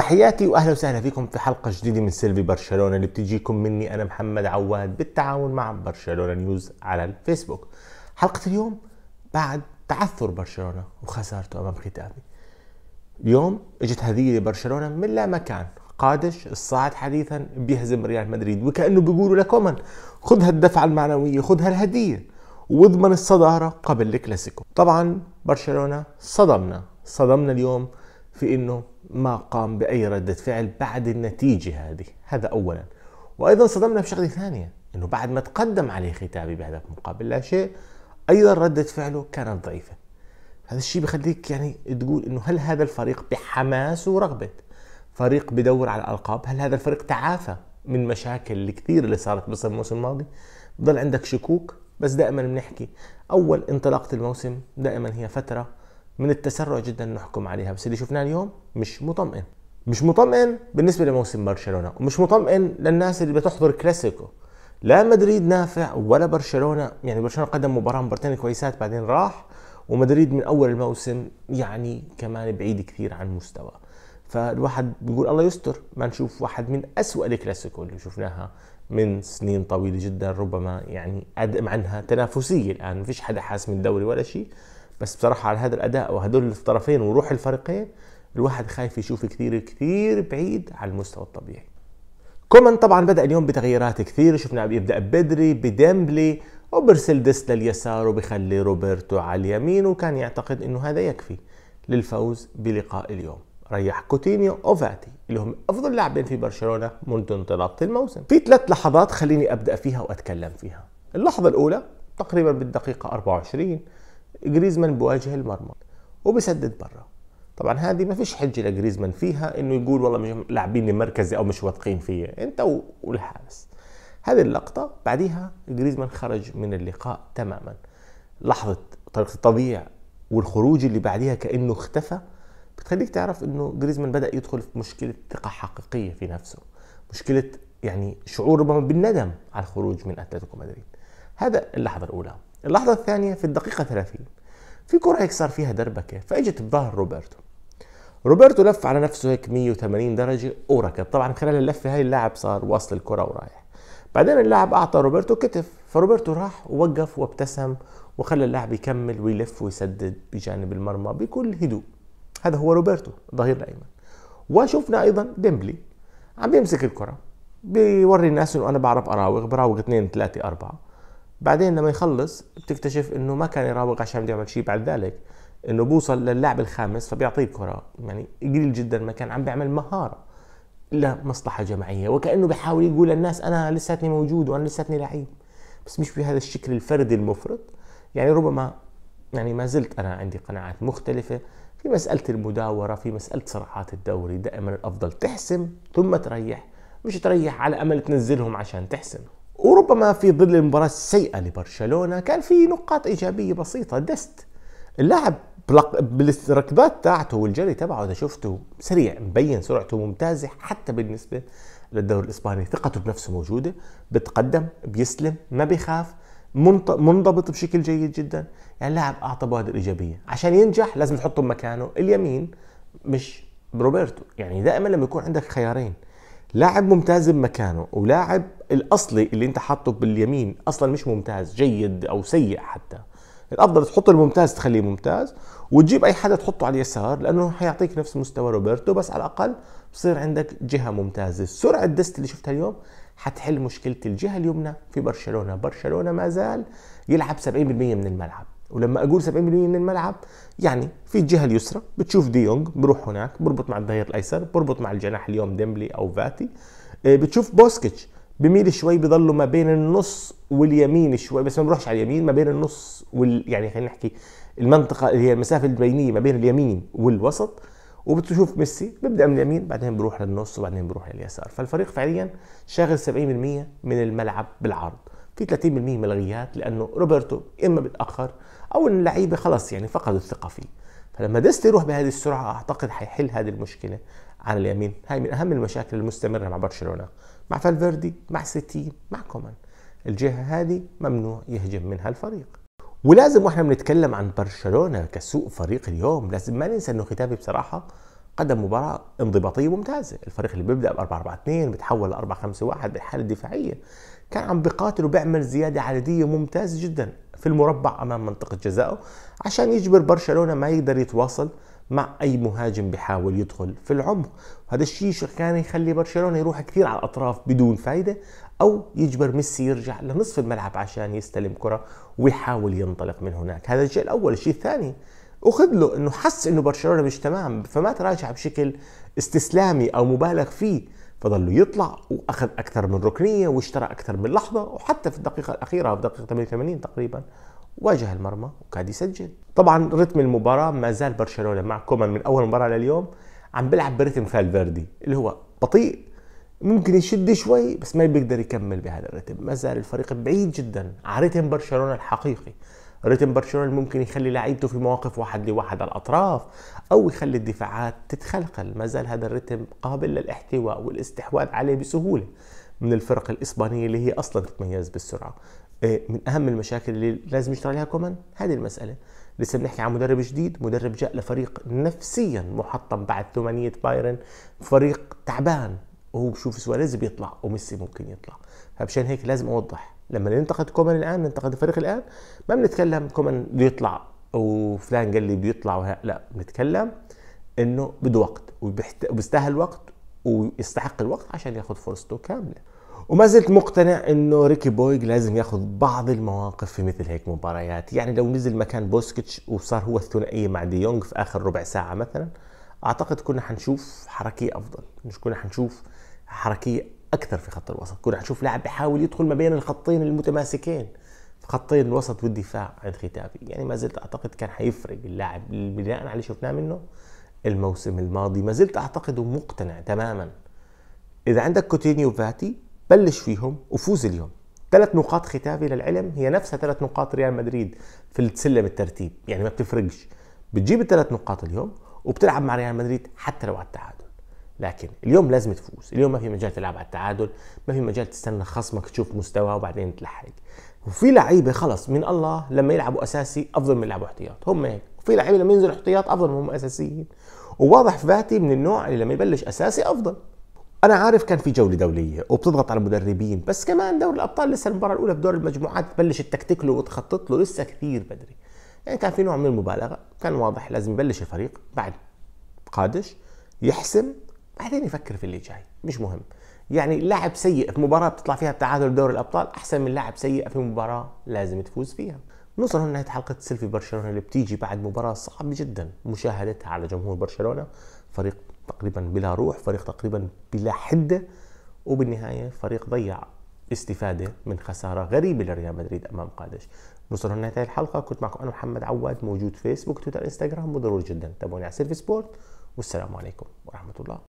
تحياتي واهلا وسهلا فيكم في حلقه جديده من سيلفي برشلونه اللي بتجيكم مني انا محمد عواد بالتعاون مع برشلونه نيوز على الفيسبوك. حلقه اليوم بعد تعثر برشلونه وخسارته امام ختافي. اليوم اجت هديه لبرشلونه من لا مكان، قادش الصاعد حديثا بيهزم ريال مدريد وكانه بيقولوا لكومان خذ هالدفعه المعنويه، خذ هالهديه واضمن الصداره قبل الكلاسيكو. طبعا برشلونه صدمنا، صدمنا اليوم في انه ما قام باي رده فعل بعد النتيجه هذه، هذا اولا. وايضا صدمنا بشغله ثانيه انه بعد ما تقدم عليه ختابي بهدف مقابل لا شيء ايضا رده فعله كانت ضعيفه. هذا الشيء بخليك يعني تقول انه هل هذا الفريق بحماس ورغبه فريق بدور على الالقاب، هل هذا الفريق تعافى من مشاكل الكثير اللي صارت بصر الموسم الماضي؟ بضل عندك شكوك بس دائما بنحكي اول انطلاقه الموسم دائما هي فتره من التسرع جدا نحكم عليها بس اللي شفناه اليوم مش مطمئن مش مطمئن بالنسبه لموسم برشلونه ومش مطمئن للناس اللي بتحضر كلاسيكو لا مدريد نافع ولا برشلونه يعني برشلونه قدم مباراه مبارتين كويسات بعدين راح ومدريد من اول الموسم يعني كمان بعيد كثير عن مستوى فالواحد بيقول الله يستر ما نشوف واحد من أسوأ الكلاسيكو اللي شفناها من سنين طويله جدا ربما يعني ادم عنها تنافسيه الان ما فيش حدا حاسم الدوري ولا شيء بس بصراحه على هذا الاداء وهدول الطرفين وروح الفريقين الواحد خايف يشوف كثير كثير بعيد على المستوى الطبيعي كومان طبعا بدا اليوم بتغييرات كثير شفنا بيبدا بدري بديمبلي وبرسل ديست لليسار وبخلي روبرتو على اليمين وكان يعتقد انه هذا يكفي للفوز بلقاء اليوم ريح كوتينيو وفاتي اللي هم افضل لاعبين في برشلونه منذ انطلاقه الموسم في ثلاث لحظات خليني ابدا فيها واتكلم فيها اللحظه الاولى تقريبا بالدقيقه 24 جريزمان بيواجه المرمى وبسدد بره طبعا هذه ما فيش حجه لجريزمان فيها انه يقول والله مش لاعبين مركزي او مش واثقين فيا انت والحارس هذه اللقطه بعديها جريزمان خرج من اللقاء تماما لحظه طريقه التضيع والخروج اللي بعديها كانه اختفى بتخليك تعرف انه جريزمان بدا يدخل في مشكله ثقه حقيقيه في نفسه مشكله يعني شعور ربما بالندم على الخروج من اتلتيكو مدريد هذا اللحظه الاولى اللحظة الثانية في الدقيقة 30 في كرة هيك صار فيها دربكة فاجت بظهر روبرتو روبرتو لف على نفسه هيك 180 درجة وركض طبعا خلال اللفة هاي اللاعب صار واصل الكرة ورايح بعدين اللاعب أعطى روبرتو كتف فروبرتو راح ووقف وابتسم وخلى اللاعب يكمل ويلف ويسدد بجانب المرمى بكل هدوء هذا هو روبرتو ظهير الأيمن وشفنا أيضا ديمبلي عم بيمسك الكرة بيوري الناس انه انا بعرف اراوغ براوغ اثنين ثلاثة أربعة بعدين لما يخلص بتكتشف انه ما كان يراوغ عشان بده يعمل شيء بعد ذلك انه بوصل للاعب الخامس فبيعطيه الكره يعني قليل جدا ما كان عم بيعمل مهاره لمصلحه مصلحه جماعيه وكانه بحاول يقول للناس انا لساتني موجود وانا لساتني لعيب بس مش بهذا الشكل الفردي المفرط يعني ربما يعني ما زلت انا عندي قناعات مختلفه في مساله المداوره في مساله صراعات الدوري دائما الافضل تحسم ثم تريح مش تريح على امل تنزلهم عشان تحسم وربما في ظل المباراة السيئة لبرشلونة كان في نقاط إيجابية بسيطة دست اللاعب بالركضات تاعته والجري تبعه اذا شفته سريع مبين سرعته ممتازه حتى بالنسبه للدوري الاسباني ثقته بنفسه موجوده بتقدم بيسلم ما بيخاف منضبط بشكل جيد جدا يعني لاعب اعطى بوادر ايجابيه عشان ينجح لازم تحطه بمكانه اليمين مش روبرتو يعني دائما لما يكون عندك خيارين لاعب ممتاز بمكانه ولاعب الاصلي اللي انت حاطه باليمين اصلا مش ممتاز جيد او سيء حتى الافضل تحط الممتاز تخليه ممتاز وتجيب اي حدا تحطه على اليسار لانه حيعطيك نفس مستوى روبرتو بس على الاقل بصير عندك جهه ممتازه سرعه الدست اللي شفتها اليوم حتحل مشكله الجهه اليمنى في برشلونه برشلونه ما زال يلعب 70% من الملعب ولما اقول 70% من الملعب يعني في الجهه اليسرى بتشوف دي يونغ بروح هناك بربط مع الظهير الايسر بربط مع الجناح اليوم ديمبلي او فاتي آه، بتشوف بوسكيتش بميل شوي بضلوا ما بين النص واليمين شوي بس ما بروحش على اليمين ما بين النص وال يعني خلينا نحكي المنطقه اللي هي المسافه البينيه ما بين اليمين والوسط وبتشوف ميسي بيبدا من اليمين بعدين بروح للنص وبعدين بروح لليسار فالفريق فعليا شاغل 70% من الملعب بالعرض في 30% ملغيات لانه روبرتو اما بتاخر او اللعيبه خلص يعني فقدوا الثقه فيه فلما ديست يروح بهذه السرعه اعتقد حيحل هذه المشكله على اليمين هاي من اهم المشاكل المستمره مع برشلونه مع فالفيردي مع سيتي مع كومان الجهه هذه ممنوع يهجم منها الفريق ولازم واحنا بنتكلم عن برشلونه كسوء فريق اليوم لازم ما ننسى انه ختافي بصراحه قدم مباراة انضباطية ممتازة، الفريق اللي بيبدأ ب 4 4 2 بتحول ل 4 5 1 بالحالة الدفاعية، كان عم بيقاتل وبيعمل زيادة عددية ممتازة جدا في المربع أمام منطقة جزائه عشان يجبر برشلونة ما يقدر يتواصل مع أي مهاجم بحاول يدخل في العمق، وهذا الشيء كان يخلي برشلونة يروح كثير على الأطراف بدون فايدة أو يجبر ميسي يرجع لنصف الملعب عشان يستلم كرة ويحاول ينطلق من هناك، هذا الشيء الأول، الشيء الثاني اخذ له انه حس انه برشلونه مش تمام فما تراجع بشكل استسلامي او مبالغ فيه فضل يطلع واخذ اكثر من ركنيه واشترى اكثر من لحظه وحتى في الدقيقه الاخيره في دقيقه 88 تقريبا واجه المرمى وكاد يسجل طبعا رتم المباراه ما زال برشلونه مع كومان من اول مباراه لليوم عم بيلعب برتم فالفيردي اللي هو بطيء ممكن يشد شوي بس ما بيقدر يكمل بهذا الرتم ما زال الفريق بعيد جدا عن رتم برشلونه الحقيقي ريتم برشلونه ممكن يخلي لعيبته في مواقف واحد لواحد على الاطراف او يخلي الدفاعات تتخلقل ما زال هذا الريتم قابل للاحتواء والاستحواذ عليه بسهوله من الفرق الاسبانيه اللي هي اصلا تتميز بالسرعه إيه، من اهم المشاكل اللي لازم يشتغل عليها كومان هذه المساله لسه بنحكي عن مدرب جديد مدرب جاء لفريق نفسيا محطم بعد ثمانيه بايرن فريق تعبان وهو بشوف سواريز بيطلع وميسي ممكن يطلع فبشان هيك لازم اوضح لما ننتقد كومان الان ننتقد الفريق الان ما بنتكلم كومان بيطلع وفلان قال لي بيطلع وها. لا بنتكلم انه بده وقت وبيستاهل وقت ويستحق الوقت عشان ياخذ فرصته كامله وما زلت مقتنع انه ريكي بويج لازم ياخذ بعض المواقف في مثل هيك مباريات يعني لو نزل مكان بوسكيتش وصار هو الثنائيه مع دي يونغ في اخر ربع ساعه مثلا اعتقد كنا حنشوف حركيه افضل مش كنا حنشوف حركيه اكثر في خط الوسط كنا نشوف لاعب بيحاول يدخل ما بين الخطين المتماسكين خطين الوسط والدفاع عند ختافي يعني ما زلت اعتقد كان حيفرق اللاعب بناء على اللي شفناه منه الموسم الماضي ما زلت اعتقد ومقتنع تماما اذا عندك كوتينيو وفاتي بلش فيهم وفوز اليوم ثلاث نقاط ختافي للعلم هي نفسها ثلاث نقاط ريال مدريد في السلم الترتيب يعني ما بتفرقش بتجيب الثلاث نقاط اليوم وبتلعب مع ريال مدريد حتى لو على التعادل لكن اليوم لازم تفوز اليوم ما في مجال تلعب على التعادل ما في مجال تستنى خصمك تشوف مستواه وبعدين تلحق وفي لعيبه خلص من الله لما يلعبوا اساسي افضل من يلعبوا احتياط هم هيك وفي لعيبه لما ينزلوا احتياط افضل من هم اساسيين وواضح فاتي من النوع اللي لما يبلش اساسي افضل انا عارف كان في جوله دوليه وبتضغط على المدربين بس كمان دوري الابطال لسه المباراه الاولى بدور المجموعات تبلش التكتيك له وتخطط له لسه كثير بدري يعني كان في نوع من المبالغه كان واضح لازم يبلش الفريق بعد قادش يحسم بعدين يفكر في اللي جاي مش مهم يعني لاعب سيء في مباراه بتطلع فيها بتعادل دور الابطال احسن من لاعب سيء في مباراه لازم تفوز فيها نوصل هنا لنهايه حلقه سيلفي برشلونه اللي بتيجي بعد مباراه صعبه جدا مشاهدتها على جمهور برشلونه فريق تقريبا بلا روح فريق تقريبا بلا حده وبالنهايه فريق ضيع استفاده من خساره غريبه لريال مدريد امام قادش نوصل هنا لنهايه الحلقه كنت معكم انا محمد عواد موجود فيسبوك تويتر انستغرام وضروري جدا تابعوني على سيلفي سبورت والسلام عليكم ورحمه الله